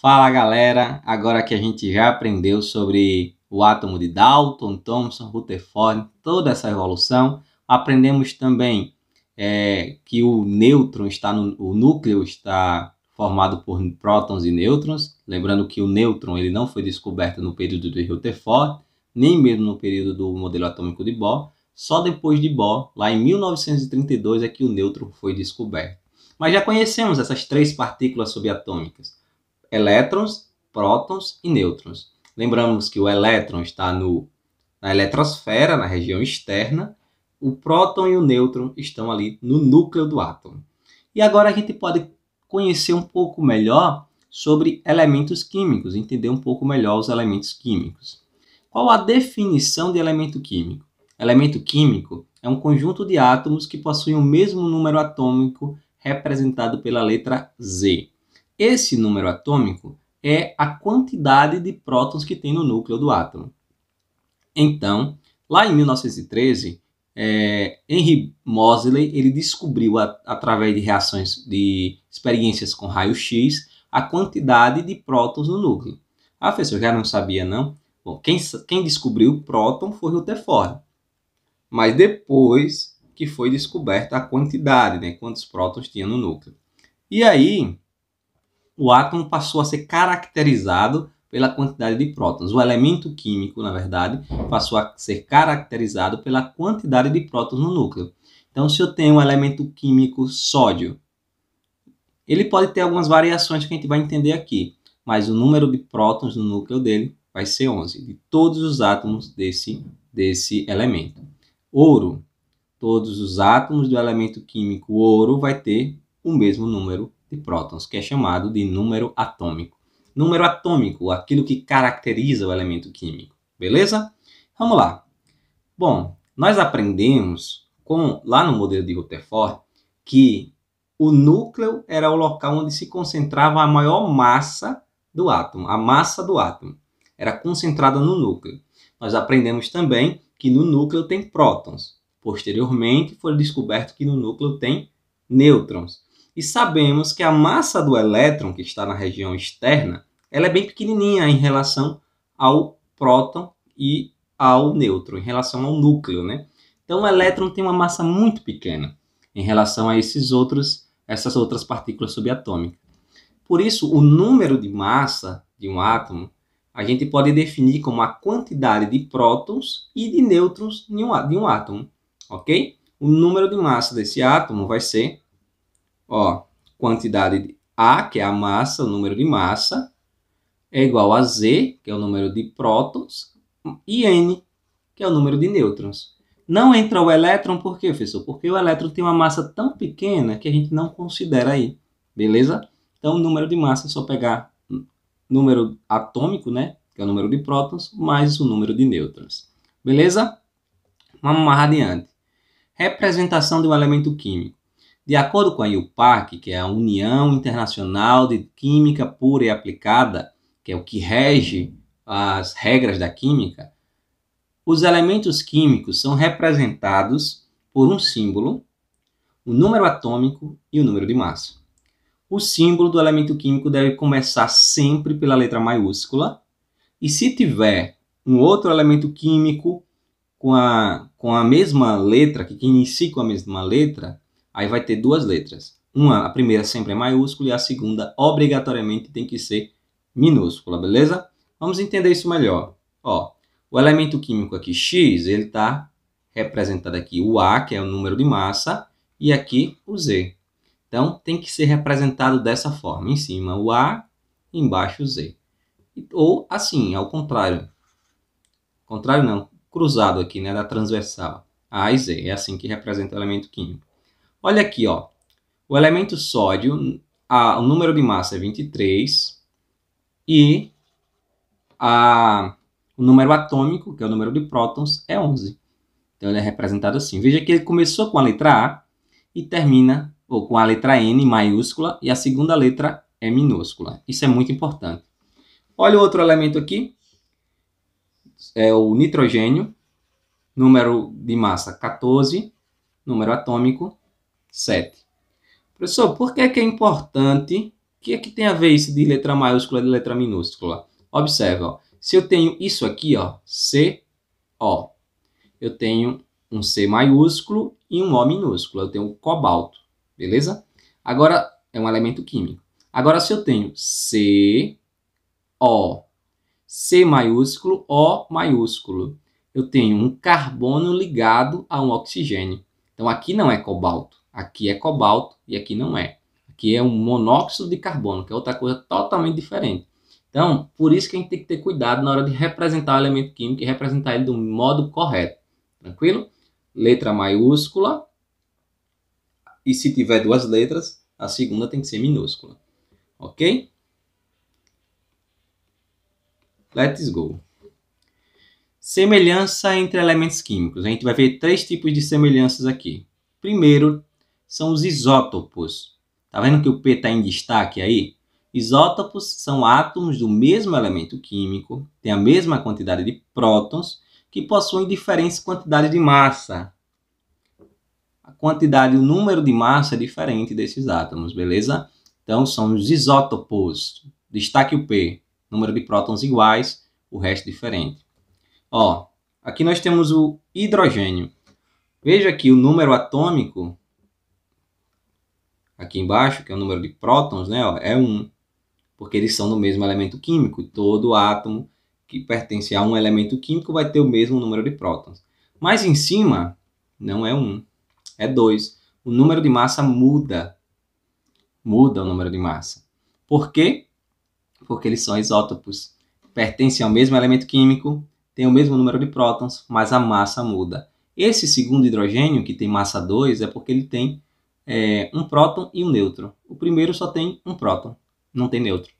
Fala galera, agora que a gente já aprendeu sobre o átomo de Dalton, Thomson, Rutherford, toda essa evolução, aprendemos também é, que o nêutron está no o núcleo está formado por prótons e nêutrons, lembrando que o nêutron ele não foi descoberto no período de Rutherford, nem mesmo no período do modelo atômico de Bohr, só depois de Bohr, lá em 1932 é que o nêutron foi descoberto. Mas já conhecemos essas três partículas subatômicas elétrons, prótons e nêutrons. Lembramos que o elétron está no, na eletrosfera, na região externa, o próton e o nêutron estão ali no núcleo do átomo. E agora a gente pode conhecer um pouco melhor sobre elementos químicos, entender um pouco melhor os elementos químicos. Qual a definição de elemento químico? Elemento químico é um conjunto de átomos que possuem o mesmo número atômico representado pela letra Z. Esse número atômico é a quantidade de prótons que tem no núcleo do átomo. Então, lá em 1913, é, Henry Moseley ele descobriu a, através de reações de experiências com raio-x a quantidade de prótons no núcleo. Ah, professor, já não sabia não? Bom, quem, quem descobriu o próton foi Rutherford. Mas depois que foi descoberta a quantidade, né, quantos prótons tinha no núcleo. E aí, o átomo passou a ser caracterizado pela quantidade de prótons. O elemento químico, na verdade, passou a ser caracterizado pela quantidade de prótons no núcleo. Então, se eu tenho um elemento químico sódio, ele pode ter algumas variações que a gente vai entender aqui, mas o número de prótons no núcleo dele vai ser 11, de todos os átomos desse, desse elemento. Ouro, todos os átomos do elemento químico ouro vai ter o mesmo número de prótons, que é chamado de número atômico. Número atômico, aquilo que caracteriza o elemento químico, beleza? Vamos lá. Bom, nós aprendemos com, lá no modelo de Rutherford que o núcleo era o local onde se concentrava a maior massa do átomo, a massa do átomo era concentrada no núcleo. Nós aprendemos também que no núcleo tem prótons. Posteriormente, foi descoberto que no núcleo tem nêutrons e sabemos que a massa do elétron que está na região externa, ela é bem pequenininha em relação ao próton e ao nêutron, em relação ao núcleo, né? Então o elétron tem uma massa muito pequena em relação a esses outros, essas outras partículas subatômicas. Por isso, o número de massa de um átomo a gente pode definir como a quantidade de prótons e de nêutrons de um átomo, ok? O número de massa desse átomo vai ser Ó, quantidade A, que é a massa, o número de massa, é igual a Z, que é o número de prótons, e N, que é o número de nêutrons. Não entra o elétron, por quê, professor? Porque o elétron tem uma massa tão pequena que a gente não considera aí, beleza? Então, o número de massa é só pegar número atômico, né? Que é o número de prótons, mais o número de nêutrons. Beleza? Vamos mais adiante. Representação de um elemento químico. De acordo com a IUPAC, que é a União Internacional de Química Pura e Aplicada, que é o que rege as regras da química, os elementos químicos são representados por um símbolo, o número atômico e o número de massa. O símbolo do elemento químico deve começar sempre pela letra maiúscula, e se tiver um outro elemento químico com a, com a mesma letra, que, que inicie com a mesma letra, Aí vai ter duas letras. Uma, a primeira sempre é maiúscula e a segunda obrigatoriamente tem que ser minúscula, beleza? Vamos entender isso melhor. Ó, o elemento químico aqui X, ele está representado aqui o A, que é o número de massa, e aqui o Z. Então, tem que ser representado dessa forma. Em cima o A, embaixo o Z. Ou assim, ao contrário. Contrário não, cruzado aqui, né, da transversal. A e Z, é assim que representa o elemento químico. Olha aqui, ó. O elemento sódio, a, o número de massa é 23 e a, o número atômico, que é o número de prótons, é 11. Então ele é representado assim. Veja que ele começou com a letra A e termina ou com a letra N maiúscula e a segunda letra é minúscula. Isso é muito importante. Olha o outro elemento aqui. É o nitrogênio, número de massa 14, número atômico 7. Professor, por que é, que é importante? O que é que tem a ver isso de letra maiúscula e de letra minúscula? Observa, ó. se eu tenho isso aqui, ó, C, O, eu tenho um C maiúsculo e um O minúsculo, eu tenho cobalto, beleza? Agora, é um elemento químico. Agora, se eu tenho C, O, C maiúsculo, O maiúsculo, eu tenho um carbono ligado a um oxigênio. Então, aqui não é cobalto. Aqui é cobalto e aqui não é. Aqui é um monóxido de carbono, que é outra coisa totalmente diferente. Então, por isso que a gente tem que ter cuidado na hora de representar o elemento químico e representar ele do modo correto. Tranquilo? Letra maiúscula. E se tiver duas letras, a segunda tem que ser minúscula. Ok? Let's go. Semelhança entre elementos químicos. A gente vai ver três tipos de semelhanças aqui. Primeiro, são os isótopos. Tá vendo que o P está em destaque aí? Isótopos são átomos do mesmo elemento químico, têm a mesma quantidade de prótons, que possuem diferentes quantidades de massa. A quantidade, o número de massa é diferente desses átomos, beleza? Então, são os isótopos. Destaque o P. Número de prótons iguais, o resto diferente. Ó, aqui nós temos o hidrogênio. Veja que o número atômico aqui embaixo, que é o número de prótons, né, ó, é 1, porque eles são do mesmo elemento químico. Todo átomo que pertence a um elemento químico vai ter o mesmo número de prótons. Mas em cima, não é 1, é 2. O número de massa muda. Muda o número de massa. Por quê? Porque eles são isótopos. Pertencem ao mesmo elemento químico, têm o mesmo número de prótons, mas a massa muda. Esse segundo hidrogênio, que tem massa 2, é porque ele tem é, um próton e um nêutron. O primeiro só tem um próton, não tem nêutron.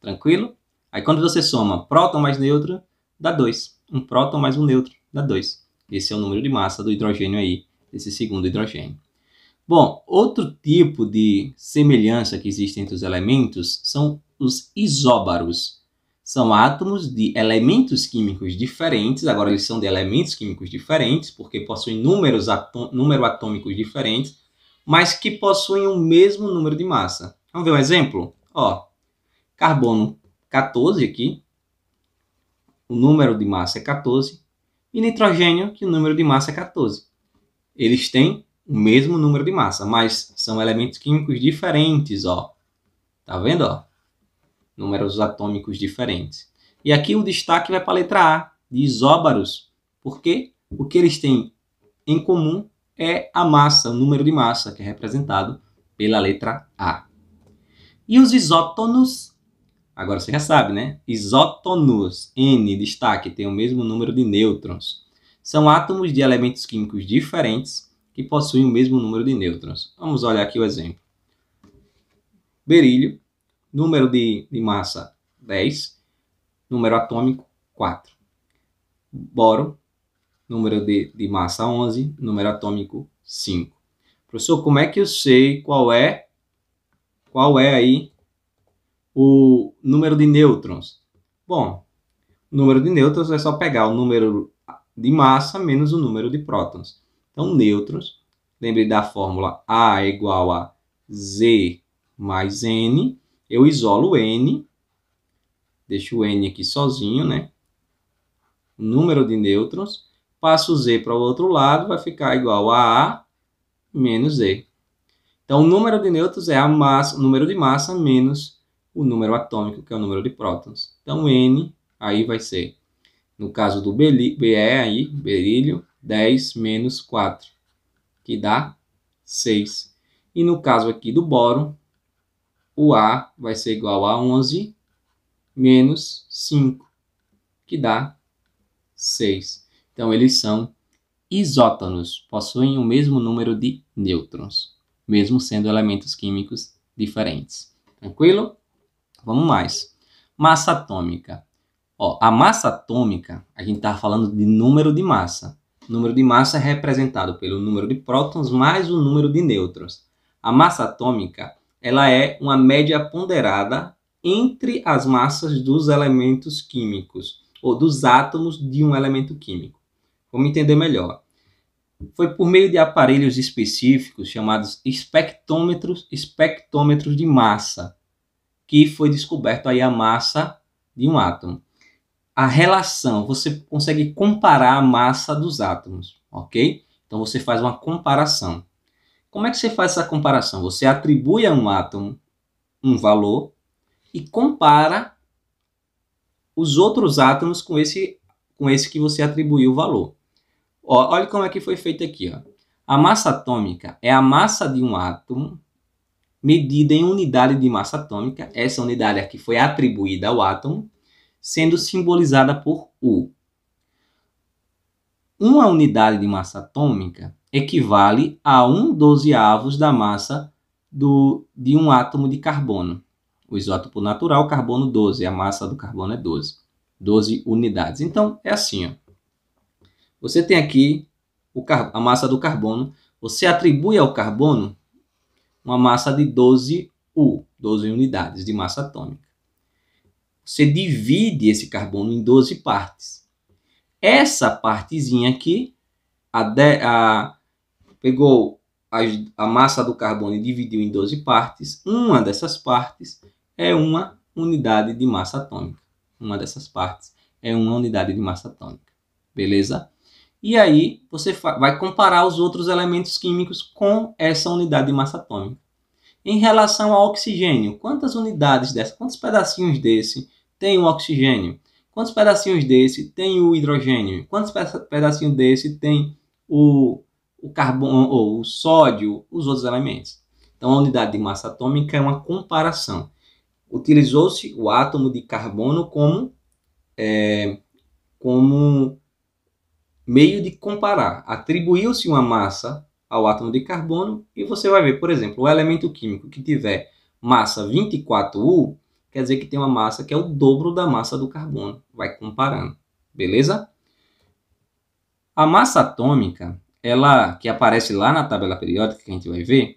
Tranquilo? Aí quando você soma próton mais nêutron, dá 2. Um próton mais um nêutron, dá 2. Esse é o número de massa do hidrogênio aí, desse segundo hidrogênio. Bom, outro tipo de semelhança que existe entre os elementos são os isóbaros. São átomos de elementos químicos diferentes, agora eles são de elementos químicos diferentes, porque possuem números atômicos diferentes, mas que possuem o mesmo número de massa. Vamos ver um exemplo? Ó, carbono 14 aqui, o número de massa é 14, e nitrogênio, que o número de massa é 14. Eles têm o mesmo número de massa, mas são elementos químicos diferentes, ó. Tá vendo, ó? Números atômicos diferentes. E aqui o destaque vai para a letra A, de isóbaros, porque o que eles têm em comum é a massa, o número de massa, que é representado pela letra A. E os isótonos? Agora você já sabe, né? Isótonos, N, destaque, tem o mesmo número de nêutrons. São átomos de elementos químicos diferentes que possuem o mesmo número de nêutrons. Vamos olhar aqui o exemplo. Berílio, número de, de massa 10, número atômico 4. Boro, número de, de massa 11, número atômico 5. Professor, como é que eu sei qual é qual é aí o número de nêutrons? Bom, o número de nêutrons é só pegar o número de massa menos o número de prótons. Então, nêutrons, lembre da fórmula A é igual a Z mais N, eu isolo N, deixo o N aqui sozinho, né? número de nêutrons, Passo z para o outro lado, vai ficar igual a A menos Z. Então, o número de nêutrons é a massa, o número de massa menos o número atômico, que é o número de prótons. Então, N aí vai ser, no caso do Be, aí, berílio, 10 menos 4, que dá 6. E no caso aqui do bóron, o A vai ser igual a 11 menos 5, que dá 6. Então, eles são isótonos, possuem o mesmo número de nêutrons, mesmo sendo elementos químicos diferentes. Tranquilo? Vamos mais. Massa atômica. Ó, a massa atômica, a gente está falando de número de massa. O número de massa é representado pelo número de prótons mais o número de nêutrons. A massa atômica ela é uma média ponderada entre as massas dos elementos químicos, ou dos átomos de um elemento químico. Vamos entender melhor. Foi por meio de aparelhos específicos chamados espectrômetros, espectrômetros de massa, que foi descoberto aí a massa de um átomo. A relação, você consegue comparar a massa dos átomos, ok? Então você faz uma comparação. Como é que você faz essa comparação? Você atribui a um átomo um valor e compara os outros átomos com esse, com esse que você atribuiu o valor. Ó, olha como é que foi feito aqui. Ó. A massa atômica é a massa de um átomo medida em unidade de massa atômica. Essa unidade aqui foi atribuída ao átomo, sendo simbolizada por U. Uma unidade de massa atômica equivale a 1 dozeavos da massa do, de um átomo de carbono. O isótopo natural, carbono 12, a massa do carbono é 12. 12 unidades. Então, é assim, ó. Você tem aqui a massa do carbono. Você atribui ao carbono uma massa de 12 U, 12 unidades de massa atômica. Você divide esse carbono em 12 partes. Essa partezinha aqui, a de, a, pegou a, a massa do carbono e dividiu em 12 partes. Uma dessas partes é uma unidade de massa atômica. Uma dessas partes é uma unidade de massa atômica. Beleza? E aí você vai comparar os outros elementos químicos com essa unidade de massa atômica. Em relação ao oxigênio, quantas unidades dessa, quantos pedacinhos desse tem o oxigênio? Quantos pedacinhos desse tem o hidrogênio? Quantos pedacinhos desse tem o, o carbono, ou o sódio, os outros elementos? Então a unidade de massa atômica é uma comparação. Utilizou-se o átomo de carbono como, é, como meio de comparar. Atribuiu-se uma massa ao átomo de carbono e você vai ver, por exemplo, o elemento químico que tiver massa 24U, quer dizer que tem uma massa que é o dobro da massa do carbono. Vai comparando, beleza? A massa atômica, ela que aparece lá na tabela periódica que a gente vai ver,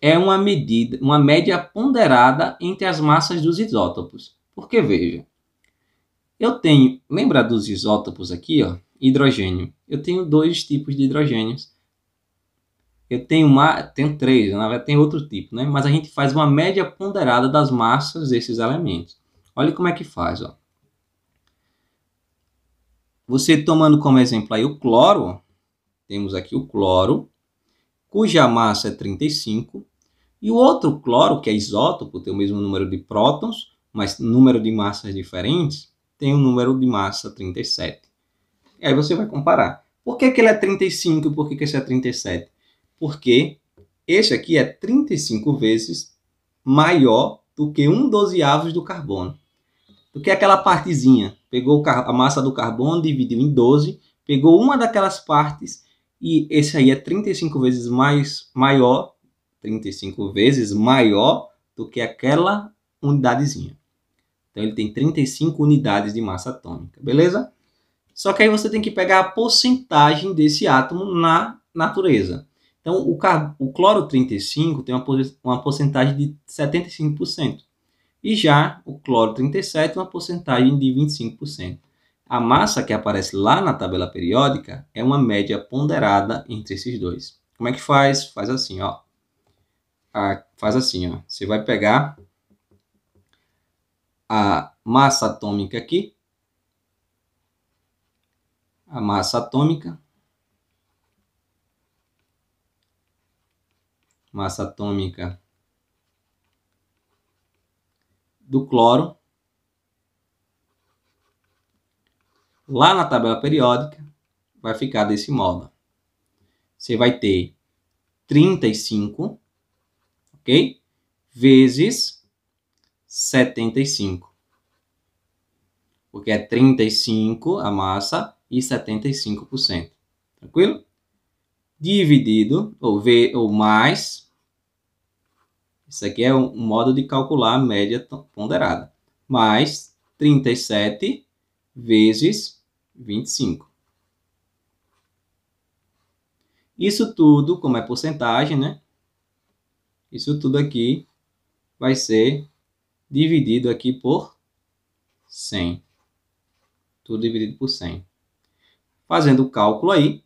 é uma medida, uma média ponderada entre as massas dos isótopos. Porque veja, eu tenho, lembra dos isótopos aqui, ó? hidrogênio. Eu tenho dois tipos de hidrogênios. Eu tenho uma, tenho três, na verdade tem outro tipo, né? Mas a gente faz uma média ponderada das massas desses elementos. Olha como é que faz, ó. Você tomando como exemplo aí o cloro, temos aqui o cloro, cuja massa é 35, e o outro cloro, que é isótopo, tem o mesmo número de prótons, mas número de massas diferentes, tem o um número de massa 37. E aí você vai comparar. Por que, que ele é 35 e por que, que esse é 37? Porque esse aqui é 35 vezes maior do que 1 dozeavos do carbono. Do que aquela partezinha. Pegou a massa do carbono, dividiu em 12, pegou uma daquelas partes e esse aí é 35 vezes mais maior, 35 vezes maior do que aquela unidadezinha. Então ele tem 35 unidades de massa atômica, beleza? Só que aí você tem que pegar a porcentagem desse átomo na natureza. Então, o, o cloro 35 tem uma, uma porcentagem de 75%. E já o cloro 37 uma porcentagem de 25%. A massa que aparece lá na tabela periódica é uma média ponderada entre esses dois. Como é que faz? Faz assim, ó. Ah, faz assim, ó. Você vai pegar a massa atômica aqui a massa atômica, massa atômica do cloro, lá na tabela periódica, vai ficar desse modo. Você vai ter 35, ok? Vezes 75. Porque é 35 a massa e 75%. Tranquilo? Dividido, ou V, ou mais. Isso aqui é um modo de calcular a média ponderada. Mais 37 vezes 25. Isso tudo, como é porcentagem, né? Isso tudo aqui vai ser dividido aqui por 100. Tudo dividido por 100. Fazendo o cálculo aí,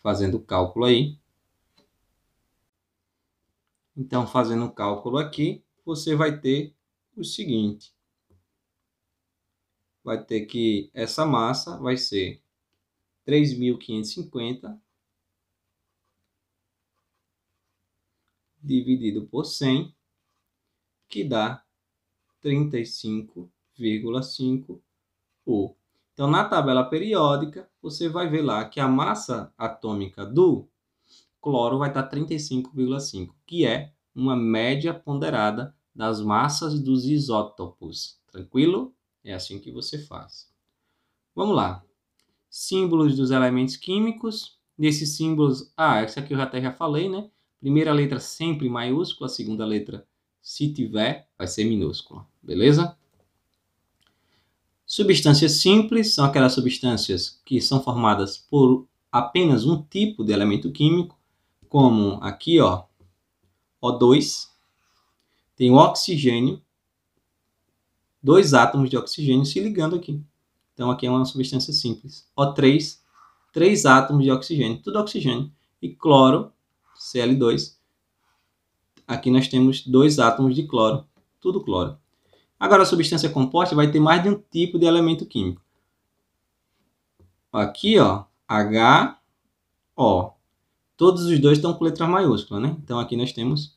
fazendo o cálculo aí. Então, fazendo o cálculo aqui, você vai ter o seguinte. Vai ter que essa massa vai ser 3.550 dividido por 100, que dá 35,5 ou então, na tabela periódica, você vai ver lá que a massa atômica do cloro vai estar 35,5, que é uma média ponderada das massas dos isótopos. Tranquilo? É assim que você faz. Vamos lá. Símbolos dos elementos químicos. Nesses símbolos, ah, esse aqui eu até já falei, né? Primeira letra sempre maiúscula, segunda letra, se tiver, vai ser minúscula. Beleza? Substâncias simples são aquelas substâncias que são formadas por apenas um tipo de elemento químico, como aqui, ó, O2, tem o oxigênio, dois átomos de oxigênio se ligando aqui. Então, aqui é uma substância simples. O3, três átomos de oxigênio, tudo oxigênio. E cloro, Cl2, aqui nós temos dois átomos de cloro, tudo cloro. Agora, a substância composta vai ter mais de um tipo de elemento químico. Aqui, ó, HO. Todos os dois estão com letras maiúsculas, né? Então, aqui nós temos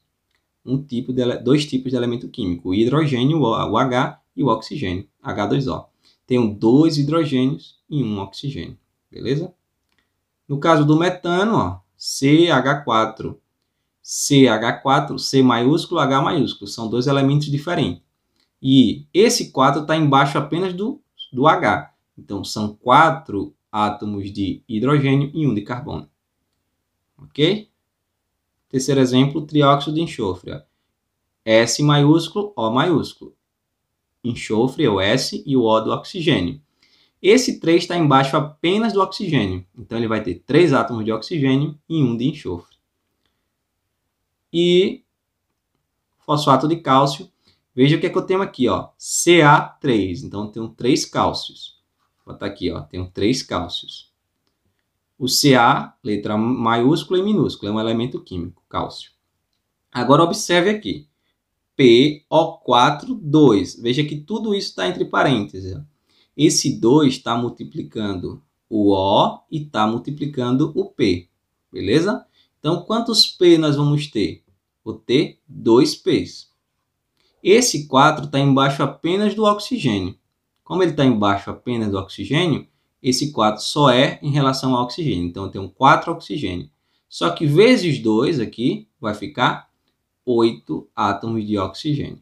um tipo de, dois tipos de elemento químico. O hidrogênio, o H, e o oxigênio, H2O. Tenho dois hidrogênios e um oxigênio, beleza? No caso do metano, ó, CH4, CH4, C maiúsculo, H maiúsculo, são dois elementos diferentes. E esse 4 está embaixo apenas do, do H. Então, são quatro átomos de hidrogênio e um de carbono. Ok? Terceiro exemplo, trióxido de enxofre. S maiúsculo, O maiúsculo. Enxofre é o S e o O do oxigênio. Esse 3 está embaixo apenas do oxigênio. Então, ele vai ter três átomos de oxigênio e um de enxofre. E fosfato de cálcio Veja o que é que eu tenho aqui, ó. Ca3. Então, eu tenho três cálcios. Vou botar aqui, ó. Tenho três cálcios. O Ca, letra maiúscula e minúscula, é um elemento químico, cálcio. Agora, observe aqui. PO42. Veja que tudo isso está entre parênteses. Esse 2 está multiplicando o O e está multiplicando o P. Beleza? Então, quantos P nós vamos ter? Vou ter dois Ps. Esse 4 está embaixo apenas do oxigênio. Como ele está embaixo apenas do oxigênio, esse 4 só é em relação ao oxigênio. Então, eu tenho 4 oxigênio. Só que vezes 2 aqui vai ficar 8 átomos de oxigênio.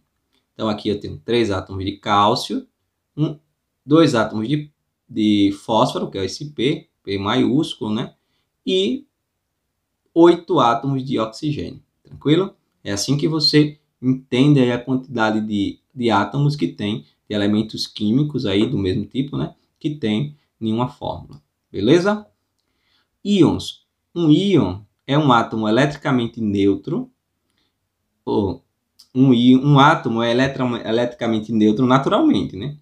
Então, aqui eu tenho 3 átomos de cálcio, 1, 2 átomos de, de fósforo, que é esse P, P maiúsculo, né? E 8 átomos de oxigênio. Tranquilo? É assim que você entende aí a quantidade de, de átomos que tem, de elementos químicos aí do mesmo tipo, né? Que tem em uma fórmula, beleza? Íons. Um íon é um átomo eletricamente neutro, ou um, íon, um átomo é eletricamente neutro naturalmente, né?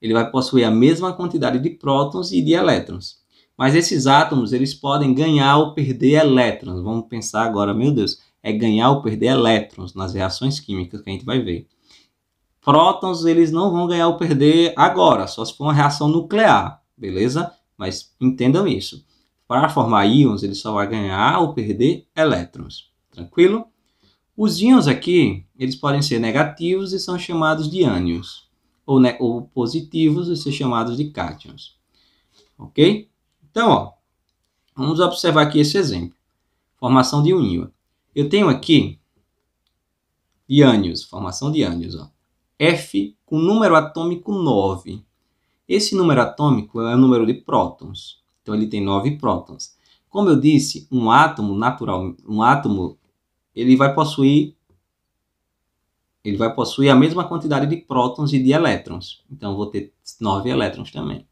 Ele vai possuir a mesma quantidade de prótons e de elétrons. Mas esses átomos, eles podem ganhar ou perder elétrons. Vamos pensar agora, meu Deus, é ganhar ou perder elétrons nas reações químicas que a gente vai ver. Prótons, eles não vão ganhar ou perder agora, só se for uma reação nuclear, beleza? Mas entendam isso. Para formar íons, ele só vai ganhar ou perder elétrons, tranquilo? Os íons aqui, eles podem ser negativos e são chamados de ânions, ou, ou positivos e são chamados de cátions, ok? Então, ó, vamos observar aqui esse exemplo. Formação de um íon. Eu tenho aqui ânions, formação de ânions, ó. F com número atômico 9. Esse número atômico é o número de prótons. Então ele tem 9 prótons. Como eu disse, um átomo natural, um átomo, ele vai possuir ele vai possuir a mesma quantidade de prótons e de elétrons. Então eu vou ter 9 elétrons também.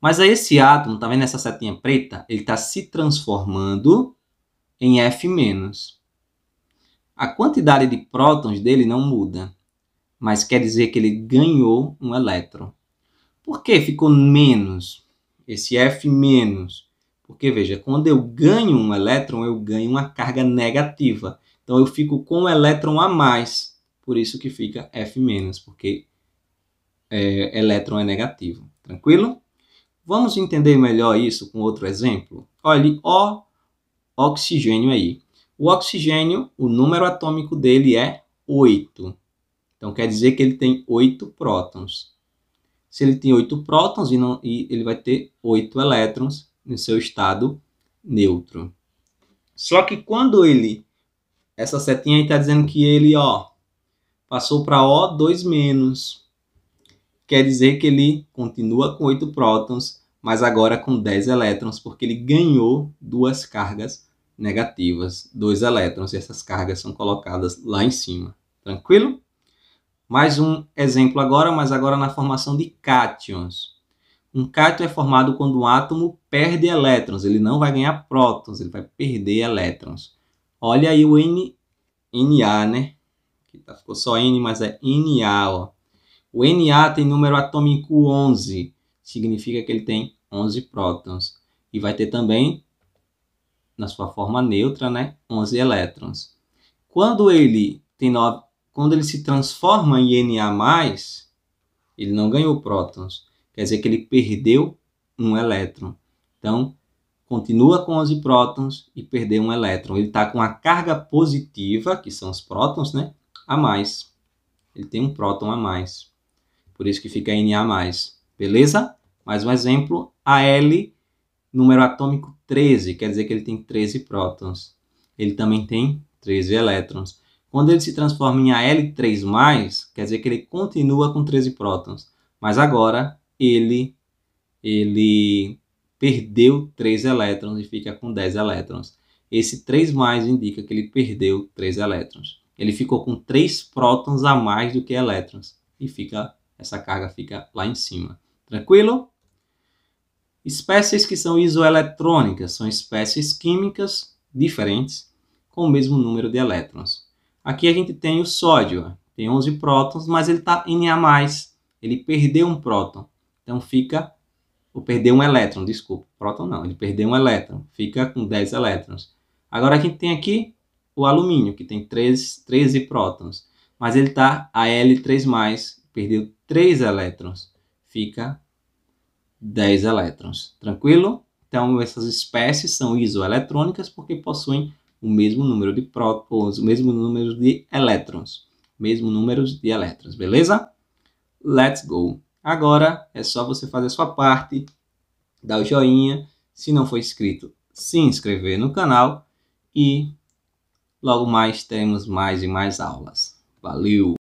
Mas aí esse átomo, tá vendo essa setinha preta? Ele está se transformando em F-. A quantidade de prótons dele não muda, mas quer dizer que ele ganhou um elétron. Por que ficou menos? Esse F-. Porque, veja, quando eu ganho um elétron, eu ganho uma carga negativa. Então, eu fico com um elétron a mais. Por isso que fica F-, porque é, elétron é negativo. Tranquilo? Vamos entender melhor isso com outro exemplo? Olhe, O oxigênio aí. O oxigênio, o número atômico dele é 8. Então quer dizer que ele tem 8 prótons. Se ele tem 8 prótons, e, não, e ele vai ter 8 elétrons no seu estado neutro. Só que quando ele, essa setinha aí está dizendo que ele ó, passou para O2-, quer dizer que ele continua com 8 prótons, mas agora com 10 elétrons, porque ele ganhou duas cargas negativas, dois elétrons, e essas cargas são colocadas lá em cima. Tranquilo? Mais um exemplo agora, mas agora na formação de cátions. Um cátion é formado quando um átomo perde elétrons, ele não vai ganhar prótons, ele vai perder elétrons. Olha aí o N, Na, né? Aqui tá, ficou só N, mas é Na, ó. O Na tem número atômico 11, significa que ele tem 11 prótons. E vai ter também, na sua forma neutra, né, 11 elétrons. Quando ele, tem nove, quando ele se transforma em Na+, ele não ganhou prótons. Quer dizer que ele perdeu um elétron. Então, continua com 11 prótons e perdeu um elétron. Ele está com a carga positiva, que são os prótons, né, a mais. Ele tem um próton a mais. Por isso que fica Na+. Beleza? Mais um exemplo, Al, número atômico 13, quer dizer que ele tem 13 prótons. Ele também tem 13 elétrons. Quando ele se transforma em Al3+, quer dizer que ele continua com 13 prótons. Mas agora ele, ele perdeu 3 elétrons e fica com 10 elétrons. Esse 3 indica que ele perdeu 3 elétrons. Ele ficou com 3 prótons a mais do que elétrons. E fica essa carga fica lá em cima. Tranquilo? Espécies que são isoeletrônicas são espécies químicas diferentes com o mesmo número de elétrons. Aqui a gente tem o sódio, tem 11 prótons, mas ele está Na+, ele perdeu um próton, então fica, ou perdeu um elétron, desculpa, próton não, ele perdeu um elétron, fica com 10 elétrons. Agora a gente tem aqui o alumínio, que tem 13 prótons, mas ele está Al3+, perdeu 3 elétrons, fica 10 elétrons. Tranquilo? Então, essas espécies são isoeletrônicas porque possuem o mesmo número de prótons, o mesmo número de elétrons, mesmo número de elétrons, beleza? Let's go! Agora é só você fazer a sua parte, dar o joinha, se não for inscrito, se inscrever no canal e logo mais teremos mais e mais aulas. Valeu!